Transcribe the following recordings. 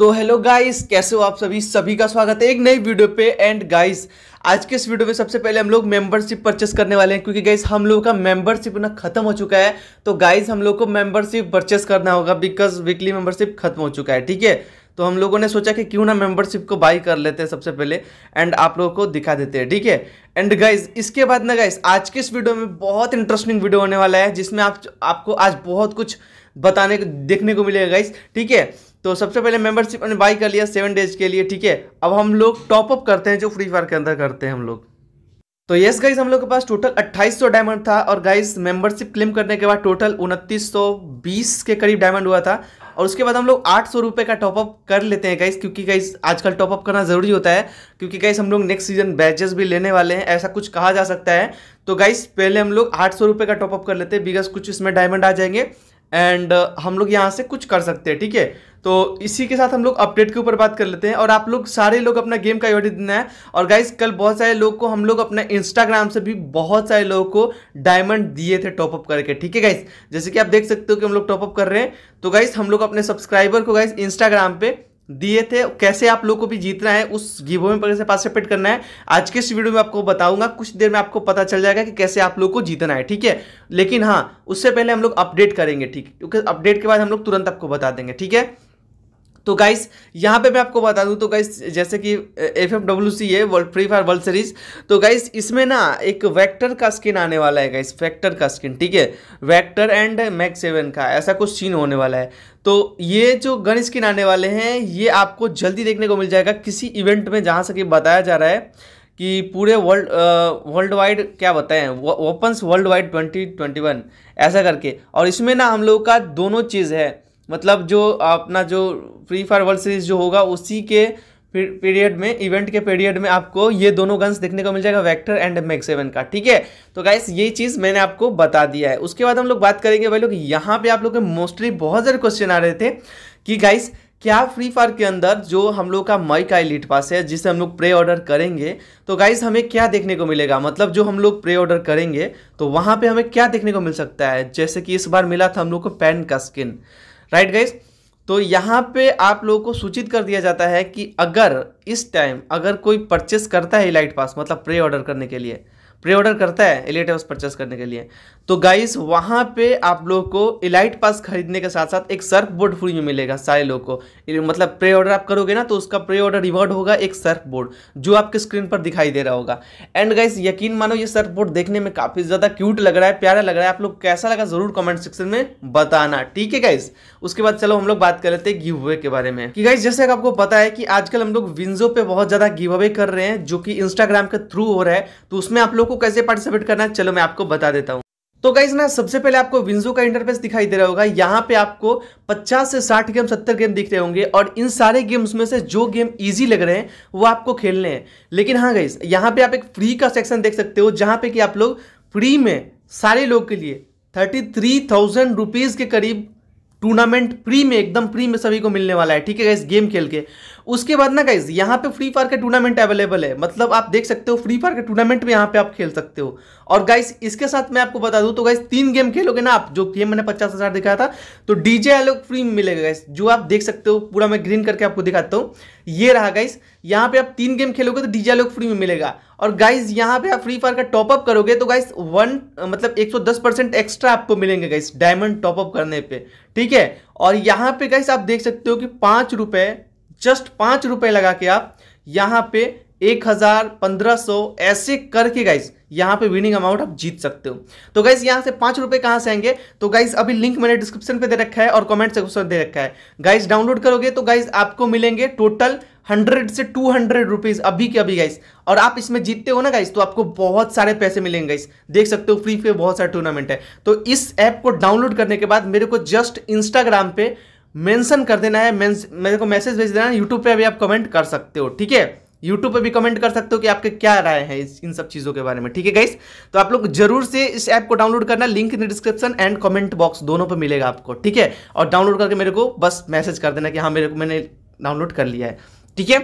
तो hello guys कैसे हो आप सभी सभी का स्वागत है एक नई वीडियो पे एंड गाइस आज के इस वीडियो में सबसे पहले हम लोग मेंबरशिप परचेस करने वाले हैं क्योंकि गाइस हम लोगों का मेंबरशिप ना खत्म हो चुका है तो गाइस हम लोग को मेंबरशिप परचेस करना होगा बिकॉज वीकली मेंबरशिप खत्म हो चुका है ठीक है तो हम लोगों ने सोचा कि क्यों ना मेंबरशिप को बाई कर लेते हैं सबसे पहले एंड आप लोगों को दिखा देते हैं ठीक है एंड गाइज इसके बाद ना गाइज आज के इस वीडियो में बहुत इंटरेस्टिंग वीडियो होने वाला है जिसमें आप आपको आज बहुत कुछ बताने देखने को मिलेगा गाइज ठीक है तो सबसे पहले मेंबरशिप मैंने बाई कर लिया सेवन डेज के लिए ठीक है अब हम लोग टॉपअप करते हैं जो फ्री फायर के अंदर करते हैं हम लोग तो यस गाइस हम लोग के पास टोटल 2800 डायमंड था और गाइस मेंबरशिप क्लेम करने के बाद टोटल 2920 के करीब डायमंड हुआ था और उसके बाद हम लोग आठ सौ रुपये का टॉपअप कर लेते हैं गाइस क्योंकि गाइस आजकल टॉपअप करना ज़रूरी होता है क्योंकि गाइस हम लोग नेक्स्ट सीजन बैचेस भी लेने वाले हैं ऐसा कुछ कहा जा सकता है तो गाइस पहले हम लोग आठ सौ रुपये का टॉपअप कर लेते हैं बिकॉज कुछ इसमें डायमंड आ जाएंगे एंड uh, हम लोग यहाँ से कुछ कर सकते हैं ठीक है तो इसी के साथ हम लोग अपडेट के ऊपर बात कर लेते हैं और आप लोग सारे लोग अपना गेम का आईडी देना है और गाइज कल बहुत सारे लोग को हम लोग अपना इंस्टाग्राम से भी बहुत सारे लोगों को डायमंड दिए थे टॉपअप करके ठीक है गाइज जैसे कि आप देख सकते हो कि हम लोग टॉपअप कर रहे हैं तो गाइज हम लोग अपने सब्सक्राइबर को गाइज इंस्टाग्राम पर दिए थे कैसे आप लोग को भी जीतना है उस गिवो में कैसे पार्टिसिपेट करना है आज के इस वीडियो में आपको बताऊंगा कुछ देर में आपको पता चल जाएगा कि कैसे आप लोग को जीतना है ठीक है लेकिन हाँ उससे पहले हम लोग अपडेट करेंगे ठीक क्योंकि अपडेट के बाद हम लोग तुरंत आपको बता देंगे ठीक है तो गाइस यहाँ पे मैं आपको बता दूँ तो गाइस जैसे कि एफ एम डब्ल्यू सी है world Free Fire World Series तो गाइस इसमें ना एक वेक्टर का स्किन आने वाला है गाइस वेक्टर का स्किन ठीक है वेक्टर एंड मैक सेवन का ऐसा कुछ सीन होने वाला है तो ये जो गन स्किन आने वाले हैं ये आपको जल्दी देखने को मिल जाएगा किसी इवेंट में जहाँ से कि बताया जा रहा है कि पूरे वर्ल्ड वर्ल्ड वाइड क्या बताएं opens world wide twenty twenty one ऐसा करके और इसमें ना हम लोग का दोनों चीज़ है मतलब जो अपना जो फ्री फायर वर्ल्ड सीरीज जो होगा उसी के पीरियड में इवेंट के पीरियड में आपको ये दोनों गन्स देखने को मिल जाएगा वेक्टर एंड मैक सेवन का ठीक है तो गाइस ये चीज़ मैंने आपको बता दिया है उसके बाद हम लोग बात करेंगे भाई लोग यहाँ पे आप लोग के मोस्टली बहुत सारे क्वेश्चन आ रहे थे कि गाइस क्या फ्री फायर के अंदर जो हम लोग का मई का एलिट पास है जिसे हम लोग प्रे ऑर्डर करेंगे तो गाइज हमें क्या देखने को मिलेगा मतलब जो हम लोग प्रे ऑर्डर करेंगे तो वहाँ पर हमें क्या देखने को मिल सकता है जैसे कि इस बार मिला था हम लोग को पैन का स्किन राइट गाइज तो यहाँ पे आप लोगों को सूचित कर दिया जाता है कि अगर इस टाइम अगर कोई परचेस करता है लाइट पास मतलब प्रे ऑर्डर करने के लिए प्री ऑर्डर करता है एलिट हाउस परचेस करने के लिए तो गाइस वहाँ पे आप लोग को इलाइट पास खरीदने के साथ साथ एक सर्फ बोर्ड फ्री में मिलेगा सारे लोग को मतलब प्री ऑर्डर आप करोगे ना तो उसका प्री ऑर्डर रिवॉर्ड होगा एक सर्फ बोर्ड जो आपके स्क्रीन पर दिखाई दे रहा होगा एंड गाइस यकीन मानो ये सर्फ बोर्ड देखने में काफ़ी ज़्यादा क्यूट लग रहा है प्यारा लग रहा है आप लोग कैसा लगा ज़रूर कमेंट सेक्शन में बताना ठीक है गाइस उसके बाद चलो हम लोग बात कर लेते हैं गिव अवे के बारे में कि गाइस जैसे आपको पता है कि आजकल हम लोग विंजो पे बहुत ज़्यादा गिव अवे कर रहे हैं जो कि इंस्टाग्राम के थ्रू हो रहा है तो उसमें आप लोग को कैसे पार्टिसिपेट करना है चलो मैं आपको बता देता हूँ तो गाइज ना सबसे पहले आपको विंजो का इंटरफेस दिखाई दे रहा होगा यहाँ पे आपको 50 से 60 गेम 70 गेम दिख रहे होंगे और इन सारे गेम्स में से जो गेम इजी लग रहे हैं वो आपको खेलने हैं लेकिन हाँ गाइज यहाँ पे आप एक फ्री का सेक्शन देख सकते हो जहाँ पे कि आप लोग फ्री में सारे लोग के लिए थर्टी थ्री के करीब टूर्नामेंट फ्री में एकदम फ्री में सभी को मिलने वाला है ठीक है इस गेम खेल के उसके बाद ना गाइज यहाँ पे फ्री फायर का टूर्नामेंट अवेलेबल है मतलब आप देख सकते हो फ्री फायर के टूर्नामेंट में यहाँ पे आप खेल सकते हो और गाइस इसके साथ मैं आपको बता दूँ तो गाइस तीन गेम खेलोगे ना आप जो गेम मैंने पचास हज़ार दिखाया था तो डीजे एलोग फ्री मिलेगा गाइस जो आप देख सकते हो पूरा मैं ग्रीन करके आपको दिखाता हूँ ये रहा गाइस यहाँ पे आप तीन गेम खेलोगे तो डीजे एलोग फ्री में मिलेगा और गाइज यहाँ पे आप फ्री फायर का टॉपअप करोगे तो गाइस वन मतलब दस परसेंट एक्स्ट्रा आपको मिलेंगे गाइस डायमंड टॉपअप करने पर ठीक है और यहाँ पे गाइस आप देख सकते हो कि पाँच रुपये जस्ट पाँच रुपये लगा के आप यहाँ पे एक हज़ार पंद्रह सौ ऐसे करके गाइज यहाँ पे विनिंग अमाउंट आप जीत सकते हो तो गाइज यहाँ से पाँच रुपये कहाँ से आएंगे तो गाइज अभी लिंक मैंने डिस्क्रिप्शन पे दे रखा है और कमेंट सेक्शन दे रखा है गाइज डाउनलोड करोगे तो गाइज आपको मिलेंगे टोटल हंड्रेड से टू हंड्रेड रुपीज़ अभी के अभी गाइस और आप इसमें जीतते हो ना गाइस तो आपको बहुत सारे पैसे मिलेंगे गाइस देख सकते हो फ्री फे बहुत सारे टूर्नामेंट है तो इस ऐप को डाउनलोड करने के बाद मेरे को जस्ट इंस्टाग्राम पे मेंशन कर देना है मेरे को मैसेज भेज देना है यूट्यूब पे भी आप कमेंट कर सकते हो ठीक है यूट्यूब पे भी कमेंट कर सकते हो कि आपके क्या राय है इस इन सब चीज़ों के बारे में ठीक है गाइस तो आप लोग जरूर से इस ऐप को डाउनलोड करना link in description and comment box दोनों पे मिलेगा आपको ठीक है और डाउनलोड करके मेरे को बस मैसेज कर देना कि हाँ मेरे को मैंने डाउनलोड कर लिया है ठीक है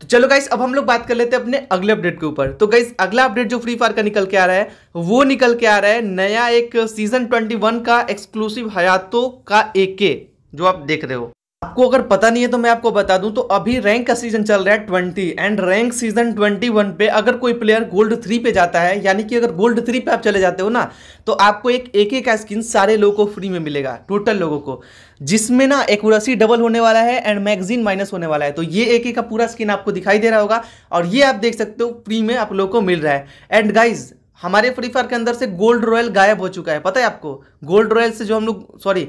तो चलो गाइस अब हम लोग बात कर लेते हैं अपने अगले अपडेट के ऊपर तो गाइस अगला अपडेट जो फ्री फायर का निकल के आ रहा है वो निकल के आ रहा है नया एक सीजन ट्वेंटी का एक्सक्लूसिव हयातो का एके जो आप देख रहे हो आपको अगर पता नहीं है तो मैं आपको बता दूं तो अभी रैंक का सीजन चल रहा है twenty and rank season twenty one पे अगर कोई प्लेयर गोल्ड थ्री पे जाता है यानी कि अगर गोल्ड थ्री पे आप चले जाते हो ना तो आपको एक एक का स्किन सारे लोगों को फ्री में मिलेगा टोटल लोगों को जिसमें ना एक्यूरेसी डबल होने वाला है एंड मैगजीन माइनस होने वाला है तो ये एक का पूरा स्किन आपको दिखाई दे रहा होगा और ये आप देख सकते हो फ्री में आप लोग को मिल रहा है एंड गाइज हमारे फ्री फायर के अंदर से गोल्ड रॉयल गायब हो चुका है पता है आपको गोल्ड रॉयल से जो हम लोग सॉरी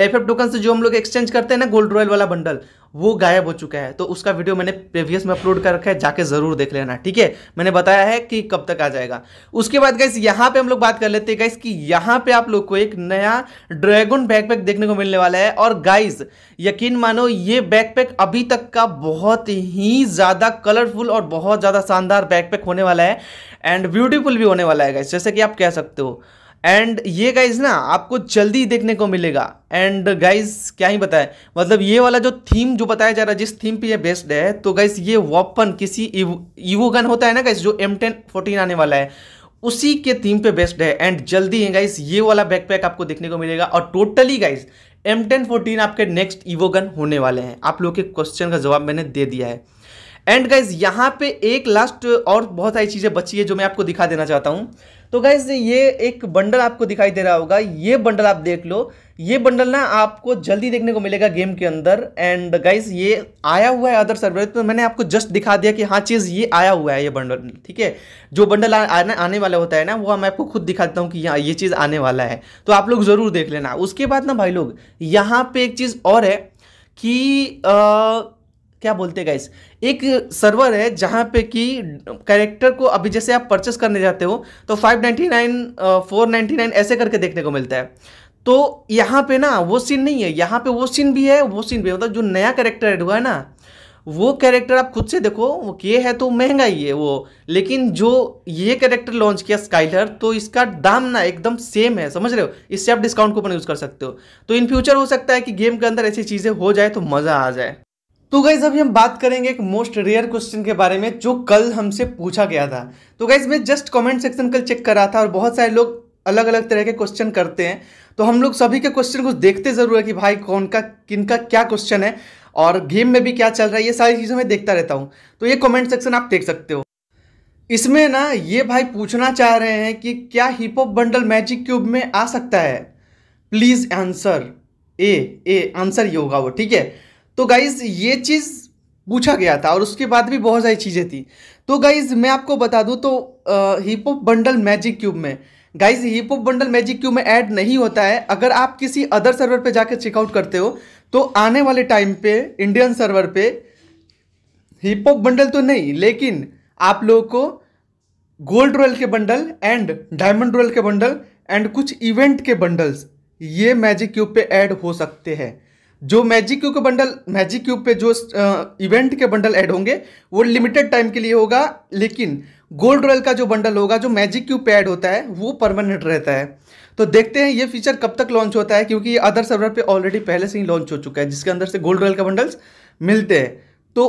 एफ एफ टोकन से जो हम लोग एक्सचेंज करते हैं ना गोल्ड रॉयल वाला बंडल वो गायब हो चुका है तो उसका वीडियो मैंने प्रीवियस में अपलोड कर रखा है जाके ज़रूर देख लेना ठीक है मैंने बताया है कि कब तक आ जाएगा उसके बाद गाइस यहाँ पे हम लोग बात कर लेते हैं गाइस कि यहाँ पे आप लोग को एक नया ड्रैगन बैकपैक देखने को मिलने वाला है और गाइस यकीन मानो ये बैकपैक अभी तक का बहुत ही ज़्यादा कलरफुल और बहुत ज़्यादा शानदार बैकपैक होने वाला है एंड ब्यूटीफुल भी होने वाला है गाइस जैसे कि आप कह सकते हो एंड ये गाइज ना आपको जल्दी देखने को मिलेगा एंड गाइज क्या ही बताए मतलब ये वाला जो थीम जो बताया जा रहा है जिस थीम पे ये बेस्ड है तो गाइज ये वॉपन किसी ईवो गन होता है ना गाइज जो एम टेन फोर्टीन आने वाला है उसी के थीम पे बेस्ड है एंड जल्दी है गाइज ये वाला बैकपैक आपको देखने को मिलेगा और totally guys M ten fourteen आपके नेक्स्ट ईवो गन होने वाले हैं आप लोग के क्वेश्चन का जवाब मैंने दे दिया है एंड गाइज यहाँ पे एक लास्ट और बहुत सारी चीज़ें बची है जो मैं आपको दिखा देना चाहता हूँ तो गाइज ये एक बंडल आपको दिखाई दे रहा होगा ये बंडल आप देख लो ये बंडल ना आपको जल्दी देखने को मिलेगा गेम के अंदर एंड गाइज ये आया हुआ है अदर सर्वर तो मैंने आपको जस्ट दिखा दिया कि हाँ चीज़ ये आया हुआ है ये बंडल ठीक है जो बंडल आने आने वाला होता है ना वो मैं आपको खुद दिखाता हूँ कि यहाँ ये चीज़ आने वाला है तो आप लोग ज़रूर देख लेना उसके बाद ना भाई लोग यहाँ पे एक चीज़ और है कि आ, क्या बोलते हैं गाइस एक सर्वर है जहाँ पे कि कैरेक्टर को अभी जैसे आप परचेस करने जाते हो तो five ninety nine four ninety nine ऐसे करके देखने को मिलता है तो यहाँ पे ना वो सीन नहीं है यहाँ पे वो सीन भी है वो सीन भी है मतलब जो नया कैरेक्टर ऐड हुआ है ना वो कैरेक्टर आप खुद से देखो वो ये है तो महंगा ही है वो लेकिन जो ये कैरेक्टर लॉन्च किया स्काइलर तो इसका दाम ना एकदम सेम है समझ रहे हो इससे आप डिस्काउंट कूपन यूज़ कर सकते हो तो इन फ्यूचर हो सकता है कि गेम के अंदर ऐसी चीज़ें हो जाए तो मज़ा आ जाए तो गाइज अभी हम बात करेंगे एक मोस्ट रेयर क्वेश्चन के बारे में जो कल हमसे पूछा गया था तो गाइज मैं जस्ट कमेंट सेक्शन कल चेक कर रहा था और बहुत सारे लोग अलग अलग तरह के क्वेश्चन करते हैं तो हम लोग सभी के क्वेश्चन को देखते ज़रूर है कि भाई कौन का किन का क्या क्वेश्चन है और गेम में भी क्या चल रहा है ये सारी चीज़ें मैं देखता रहता हूँ तो ये कॉमेंट सेक्शन आप देख सकते हो इसमें ना ये भाई पूछना चाह रहे हैं कि क्या hip hop bundle magic cube में आ सकता है please answer a a answer ये होगा वो ठीक है तो गाइज़ ये चीज़ पूछा गया था और उसके बाद भी बहुत सारी चीज़ें थी तो गाइज़ मैं आपको बता दूँ तो hip hop bundle magic cube में guys hip hop bundle magic cube में ऐड नहीं होता है अगर आप किसी अदर सर्वर पे जाकर चेकआउट करते हो तो आने वाले टाइम पे इंडियन सर्वर पे हिप हॉप बंडल तो नहीं लेकिन आप लोगों को गोल्ड रॉयल के बंडल एंड डायमंड रॉयल के बंडल एंड कुछ इवेंट के बंडल्स ये मैजिक क्यूब पे ऐड हो सकते हैं जो मैजिक क्यूब के बंडल मैजिक क्यूब पे जो इवेंट के बंडल ऐड होंगे वो लिमिटेड टाइम के लिए होगा लेकिन गोल्ड रॉयल का जो बंडल होगा जो मैजिक क्यूब पे ऐड होता है वो परमानेंट रहता है तो देखते हैं ये फीचर कब तक लॉन्च होता है क्योंकि ये अदर सर्वर पे ऑलरेडी पहले से ही लॉन्च हो चुका है जिसके अंदर से गोल्ड रॉयल का बंडल्स मिलते हैं तो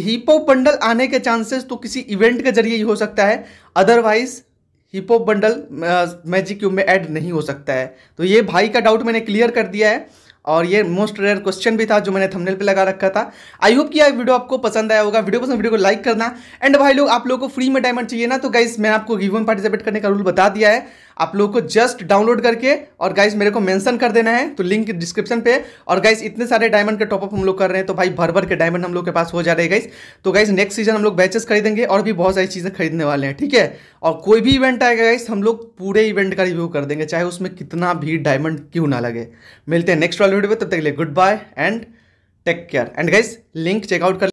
हिपो बंडल आने के चांसेस तो किसी इवेंट के जरिए ही हो सकता है otherwise hip hop bundle magic cube में ऐड नहीं हो सकता है तो ये भाई का डाउट मैंने क्लियर कर दिया है और ये मोस्ट रेयर क्वेश्चन भी था जो मैंने थंबनेल पे लगा रखा था आई होप कि यह वीडियो आपको पसंद आया होगा वीडियो पसंद वीडियो को लाइक करना एंड भाई लोग आप लोगों को फ्री में डायमंड चाहिए ना तो गाइज मैंने आपको गिवन पार्टिसिपेट करने का रूल बता दिया है आप लोगों को जस्ट डाउनलोड करके और गाइस मेरे को मेंशन कर देना है तो लिंक डिस्क्रिप्शन पे और गाइस इतने सारे डायमंड के टॉपअप हम लोग कर रहे हैं तो भाई भर भर के डायमंड हम लोग के पास हो जा रहे हैं गाइस तो गाइस नेक्स्ट सीजन हम लोग बैचेस खरीदेंगे और भी बहुत सारी चीज़ें खरीदने वाले हैं ठीक है और कोई भी इवेंट आएगा गाइस हम लोग पूरे इवेंट का रिव्यू कर देंगे चाहे उसमें कितना भी डायमंड क्यों ना लगे मिलते हैं नेक्स्ट वाले वीडियो में तब तक लिए goodbye and take care and guys link checkout कर